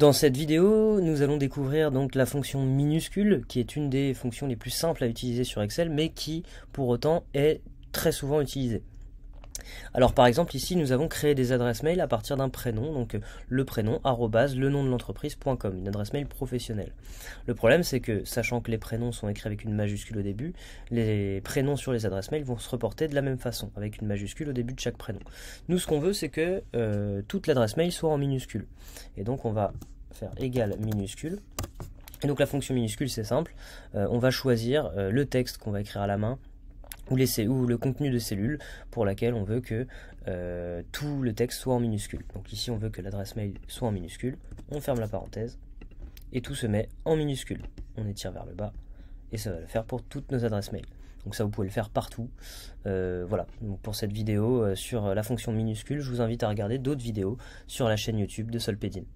Dans cette vidéo, nous allons découvrir donc la fonction minuscule, qui est une des fonctions les plus simples à utiliser sur Excel, mais qui, pour autant, est très souvent utilisée. Alors par exemple ici nous avons créé des adresses mail à partir d'un prénom, donc euh, le prénom arrobase le nom de l'entreprise.com, une adresse mail professionnelle. Le problème c'est que sachant que les prénoms sont écrits avec une majuscule au début, les prénoms sur les adresses mail vont se reporter de la même façon, avec une majuscule au début de chaque prénom. Nous ce qu'on veut c'est que euh, toute l'adresse mail soit en minuscule. Et donc on va faire égal minuscule. Et donc la fonction minuscule c'est simple, euh, on va choisir le texte qu'on va écrire à la main, ou, le contenu de cellule pour laquelle on veut que euh, tout le texte soit en minuscule. Donc ici on veut que l'adresse mail soit en minuscule, on ferme la parenthèse et tout se met en minuscule. On étire vers le bas et ça va le faire pour toutes nos adresses mail. Donc ça vous pouvez le faire partout. Euh, voilà, donc pour cette vidéo euh, sur la fonction minuscule, je vous invite à regarder d'autres vidéos sur la chaîne YouTube de Solpédine.